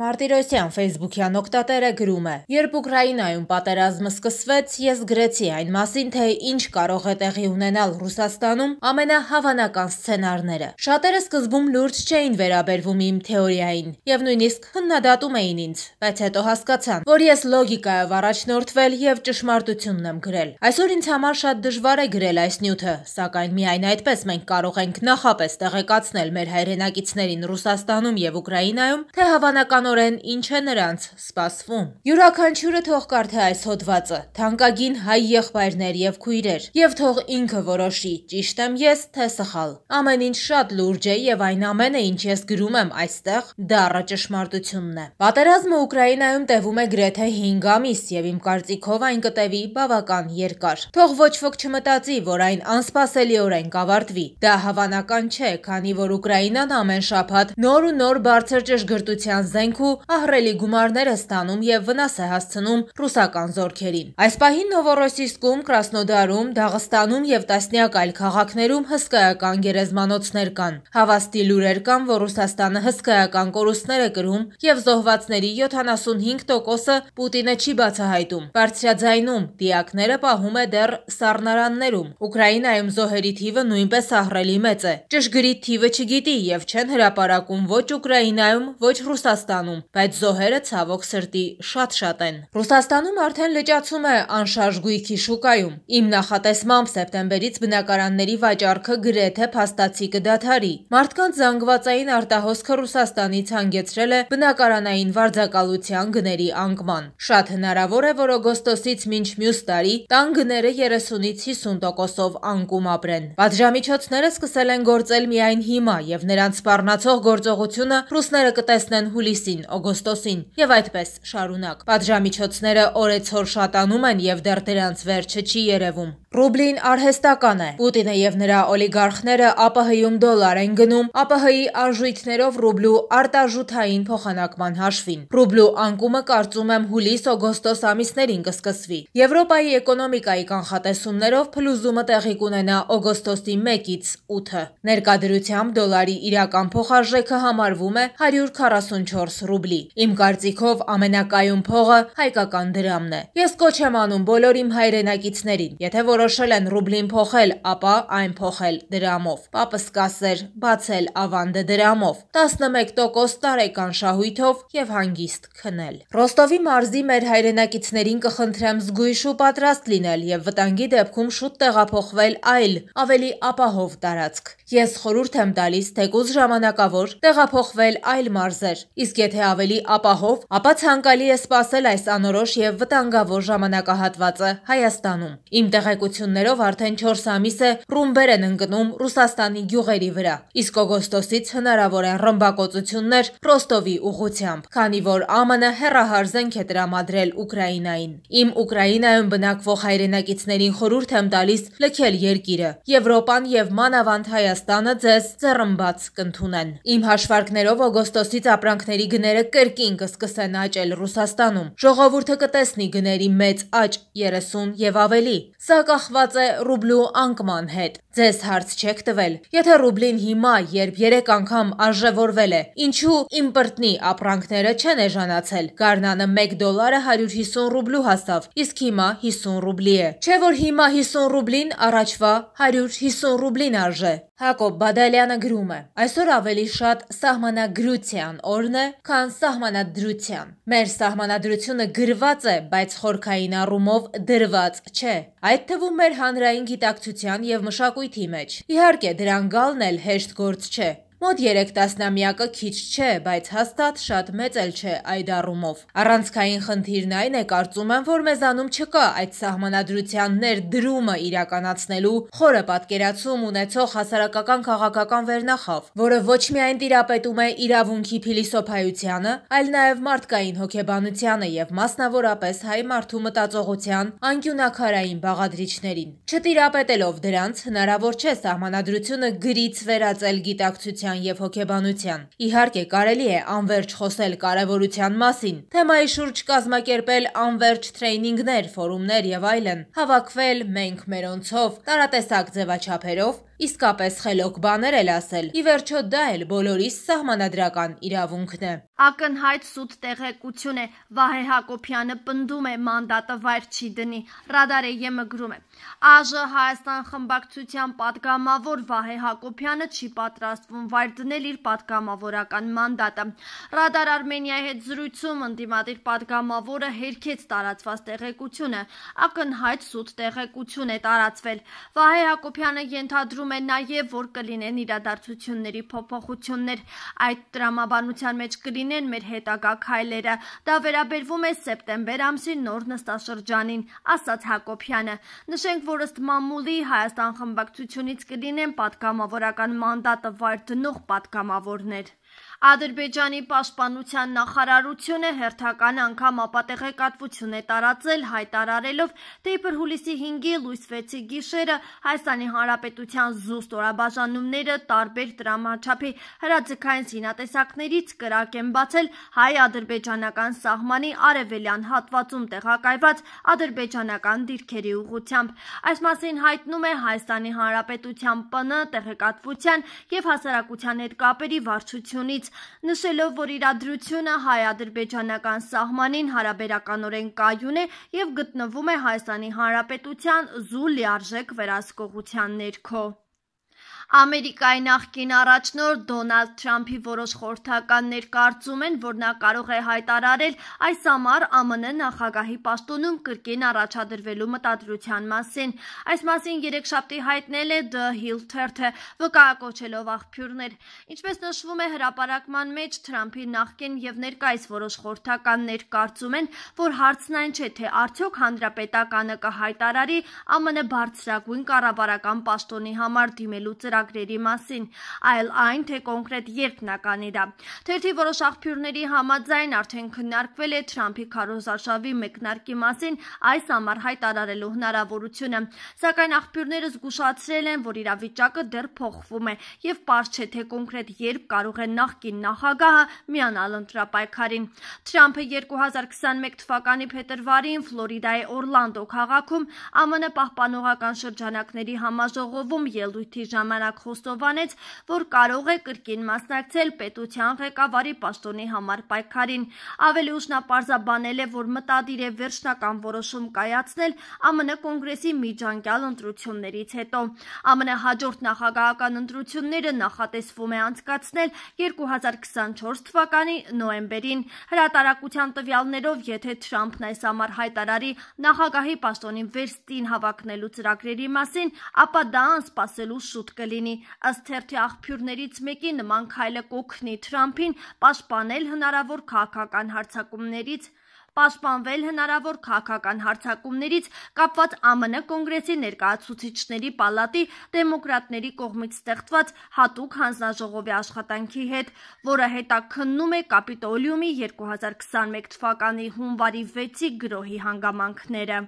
Մարտիրոսյան Facebook-յան օկտատերը գրում է. Երբ Ուկրաինայում պատերազմը սկսվեց, ես գրեցի այն մասին, թե ինչ կարող է տեղի ունենալ Ռուսաստանում ամենահավանական սցենարները։ Շատերը սկզբում լուրջ չէին վերաբերվում իմ թեորիային եւ նույնիսկ հննադատում էին ինձ, բայց հետո հասկացան, որ ես լոգիկայով առաջնորդվել եւ ճշմարտությունն եմ գրել։ Այսօր ինձ համար շատ դժվար է գրել այս նյութը, սակայն միայն այդպես մենք կարող ենք նախապես տեղեկացնել մեր հայրենակիցներին Ռուսաստանում եւ Ուկրաինայում, թե հավանական Բնականորեն ինչ է նրանց սպասվում։ Յուրաքանչյուրը թող կարդա այս հոդվածը, թանկագին հայ եղբայրներ եւ քույրեր, եւ թող ինքը որոշի՝ ճիշտ եմ ես, թե սխալ։ Ամեն ինչ շատ լուրջ է եւ այն ամենը, ինչ ես գրում եմ այստեղ, դառը ճշմարտությունն է։ Պատերազմը Ուկրաինայում տևում է գրեթե 5 ամիս եւ իմ կարծիքով այն կտևի բավական երկար։ Թող ոչ ոք չմտածի, որ այն անսպասելիորեն կավարտվի։ Դա հավանական չէ, քանի որ Ուկրաինան ամեն շաբաթ նոր ու նոր բարձր ճշգրտության զենք շենքը ահռելի գումարներ է ստանում եւ վնաս է հասցնում ռուսական զորքերին։ Այս պահին Նովորոսիսկում, Կրասնոդարում, Դաղստանում եւ տասնյակ այլ քաղաքներում հսկայական գերեզմանոցներ կան։ Հավաստի լուրեր կան, որ Ռուսաստանը հսկայական կորուստներ է կրում եւ զոհվածների 75%-ը Պուտինը չի բացահայտում։ Բարձրաձայնում դիակները պահում է դեռ սառնարաններում։ Ուկրաինայում զոհերի թիվը նույնպես ահռելի մեծ է։ Ճշգրիտ թիվը չգիտի եւ չեն հրապարակում ոչ Ուկրաինայում, ոչ Ռուսաստանում Հայաստանում, բայց զոհերը ցավոք սրտի շատ-շատ են։ Ռուսաստանում արդեն լճացում է անշարժ գույքի շուկայում։ Իմ նախատեսմամբ սեպտեմբերից բնակարանների վաճառքը գրեթե փաստացի կդադարի։ Մարդկանց զանգվածային արտահոսքը Ռուսաստանից հանգեցրել է բնակարանային վարձակալության գների անկման։ Շատ հնարավոր է, որ օգոստոսից մինչ մյուս տարի տան գները 30-ից 50%-ով անկում ապրեն։ Պատժամիջոցները սկսել են գործել միայն հիմա, եւ նրանց սպառնացող գործողությունը ռուսները կտեսնեն հուլիսին հուլիսին, օգոստոսին եւ այդպես շարունակ։ Պատժամիջոցները օրեցօր շատանում են եւ դեռ դրանց վերջը չի երևում։ Ռուբլին արհեստական է։ Պուտինը եւ նրա օլիգարխները ԱՊՀ-ում դոլար են գնում ԱՊՀ-ի արժույթներով ռուբլու արտաժութային փոխանակման հաշվին։ Ռուբլու անկումը կարծում եմ հուլիս-օգոստոս ամիսներին կսկսվի։ Եվրոպայի էկոնոմիկայի կանխատեսումներով փլուզումը տեղի կունենա օգոստոսի 1-ից 8-ը։ Ներկայությամբ դոլարի իրական փոխարժեքը համարվում է 144 ռուբլի։ Իմ կարծիքով ամենակայուն փողը հայկական դրամն է։ Ես կոչ եմ անում բոլոր իմ հայրենակիցներին, եթե որոշ Որոշել են ռուբլին փոխել, ապա այն փոխել դրամով։ Պապս կասեր բացել ավանդը դրամով, 11% տարեկան շահույթով եւ հանգիստ քնել։ Ռոստովի մարզի մեր հայրենակիցներին կխնդրեմ զգույշ ու պատրաստ լինել եւ վտանգի դեպքում շուտ տեղափոխվել այլ ավելի ապահով տարածք։ Ես խորհուրդ եմ տալիս թեկուզ ժամանակավոր տեղափոխվել այլ մարզեր։ Իսկ եթե ավելի ապահով, ապա ցանկալի է սпасել այս անորոշ եւ վտանգավոր ժամանակահատվածը Հայաստանում։ Իմ տեղեկությունը հնարավորություններով արդեն 4 ամիս է ռումբեր են ընկնում Ռուսաստանի գյուղերի վրա, իսկ օգոստոսից հնարավոր են ռմբակոծություններ Ռոստովի ուղությամբ, քանի որ ԱՄՆ հերահարզենք է տրամադրել Ուկրաինային։ Իմ Ուկրաինայում բնակվող հայրենակիցներին խորհուրդ եմ տալիս լքել երկիրը։ Եվրոպան եւ մանավանդ Հայաստանը ձեզ ծռմբած կընդունեն։ Իմ հաշվարկներով օգոստոսից ապրանքների գները կրկին կսկսեն աճել Ռուսաստանում։ Ժողովուրդը կտեսնի գների մեծ աճ 30 եւ ավելի։ Սա կա կախված է ռուբլու անկման հետ։ Ձեզ հարց չեք տվել, եթե ռուբլին հիմա, երբ 3 անգամ արժևորվել է, ինչու իմպորտնի ապրանքները չեն էժանացել։ Գարնանը 1 դոլարը 150 ռուբլու հասավ, իսկ հիմա 50 ռուբլի է։ Չէ՞ որ հիմա 50 ռուբլին առաջվա 150 ռուբլին արժե։ Հակոբ Բադալյանը գրում է. Այսօր ավելի շատ սահմանագրության օրն է, քան սահմանադրության։ Մեր սահմանադրությունը գրված է, բայց խորքային առումով դրված չէ։ Այդ թվում մեր հանրային գիտակցության եւ մշակույթի մեջ։ Իհարկե, դրան գալն էլ հեշտ գործ չէ, Մոտ երեք տասնամյակը քիչ չէ, բայց հաստատ շատ մեծ էլ չէ այդ առումով։ Առանցքային խնդիրն այն է, կարծում եմ, որ մեզանում չկա այդ սահմանադրությաններ դրումը իրականացնելու խորը պատկերացում ունեցող հասարակական քաղաքական վերնախավ, որը ոչ միայն տիրապետում է իրավունքի փիլիսոփայությանը, այլ նաև մարդկային հոգեբանությանը եւ մասնավորապես հայ մարդու մտածողության անկյունակարային բաղադրիչներին։ Չտիրապետելով դրանց, հնարավոր չէ սահմանադրությունը գրից վերածել գիտակցության ուսումնասիրության եւ հոգեբանության։ Իհարկե, կարելի է անverջ խոսել կարևորության մասին, թեմայի շուրջ կազմակերպել անverջ տրեյնինգներ, ֆորումներ եւ այլն, հավաքվել մենք մերոնցով, տարատեսակ ձևաչափերով իսկապես խելոք բաներ էլ ասել։ Ի վերջո դա էլ բոլորիս սահմանադրական իրավունքն է։ Ակնհայտ սուտ տեղեկություն է Վահե Հակոբյանը պնդում է մանդատը վայր չի դնի։ Ռադարեյեմը գրում է. ԱԺ Հայաստան խմբակցության падգամավոր Վահե Հակոբյանը չի պատրաստվում վայր դնել իր падգամավորական մանդատը։ Ռադար Արմենիայի հետ զրույցում ընդդիմադիր падգամավորը հերքեց տարածված տեղեկությունը։ Ակնհայտ սուտ տեղեկություն է տարածվել։ Վահե Հակոբյանը ենթադրում պահանջում է նաև, որ կլինեն իրադարձությունների փոփոխություններ։ Այդ տրամաբանության մեջ կլինեն մեր հետագա քայլերը։ Դա վերաբերվում է սեպտեմբեր ամսի նոր նստաշրջանին, ասաց Հակոբյանը։ Նշենք, որ ըստ մամուլի Հայաստան խմբակցությունից կլինեն պատգամավորական մանդատը վայր դնող պատգամավորներ։ Ադրբեջանի պաշտպանության նախարարությունը հերթական անգամ ապատեղեկատվություն է տարածել հայտարարելով, թե իբր հուլիսի 5-ի լույս 6-ի գիշերը Հայաստանի Հանրապետության զուստ օրաբաժանումները տարբեր դրամաչափի հրաձգային զինատեսակներից կրակ են բացել հայ-ադրբեջանական սահմանի արևելյան հատվածում տեղակայված ադրբեջանական դիրքերի ուղությամբ։ Այս մասին հայտնում է Հայաստանի Հանրապետության ՊՆ տեղեկատվության եւ հասարակության հետ կապերի վարչությունից հրաժարվեց, նշելով, որ իրադրությունը հայ-ադրբեջանական սահմանին հարաբերականորեն կայուն է եւ գտնվում է Հայաստանի Հանրապետության զուլ լիարժեք վերահսկողության ներքո։ Ամերիկայի նախկին առաջնորդ Դոնալդ Թրամփի որոշ խորհրդականներ կարծում են, որ նա կարող է հայտարարել այս ամառ ԱՄՆ նախագահի պաշտոնում կրկին առաջադրվելու մտադրության մասին։ Այս մասին երեքշաբթի հայտնել է The Hill Third-ը, վկայակոչելով աղբյուրներ։ Ինչպես նշվում է հրապարակման մեջ, Թրամփի նախկին եւ ներկայիս որոշ խորհրդականներ կարծում են, որ հարցն այն չէ, թե արդյոք հանրապետականը կհայտարարի ԱՄՆ բարձրագույն կառավարական պաշտոնի համար դիմելու ծրագիրը ծրագրերի մասին, այլ այն, թե կոնկրետ երբ նա կանիրա։ Թերթի որոշ աղբյուրների համաձայն արդեն քննարկվել է Թրամփի քարոզարշավի մեկնարկի մասին այս ամառ հայտարարելու հնարավորությունը, սակայն աղբյուրները զգուշացրել են, որ իրավիճակը դեռ փոխվում է եւ պարզ չէ, թե կոնկրետ երբ կարող է նախկին նախագահը միանալ ընտրապայքարին։ Թրամփը 2021 թվականի փետրվարին Ֆլորիդայի Օրլանդո քաղաքում ԱՄՆ պահպանողական շրջանակների համաժողովում ելույթի ժամանակ ժամանակ խոստովանեց, որ կարող է կրկին մասնակցել պետության ղեկավարի պաշտոնի համար պայքարին։ Ավելի ուշ նա պարզաբանել է, որ մտադիր է վերջնական որոշում կայացնել ԱՄՆ կոնգրեսի միջանկյալ ընտրություններից հետո։ ԱՄՆ հաջորդ նախագահական ընտրությունները նախատեսվում է անցկացնել 2024 թվականի նոեմբերին։ Հրատարակության տվյալներով, եթե Թրամփն այս ամառ հայտարարի նախագահի պաշտոնին վերստին հավակնելու ծրագրերի մասին, ապա դա անսպասելու շուտ կլինի լինի։ Ըստ թերթի աղբյուրներից մեկի նման քայլը կօգնի Թրամփին պաշտպանել հնարավոր քաղաքական հարցակումներից պաշտպանվել հնարավոր քաղաքական հարցակումներից կապված ԱՄՆ կոնգրեսի ներկայացուցիչների պալատի դեմոկրատների կողմից ստեղծված հատուկ հանձնաժողովի աշխատանքի հետ, որը հետաքննում է Կապիտոլիումի 2021 թվականի հունվարի 6-ի գրոհի հանգամանքները։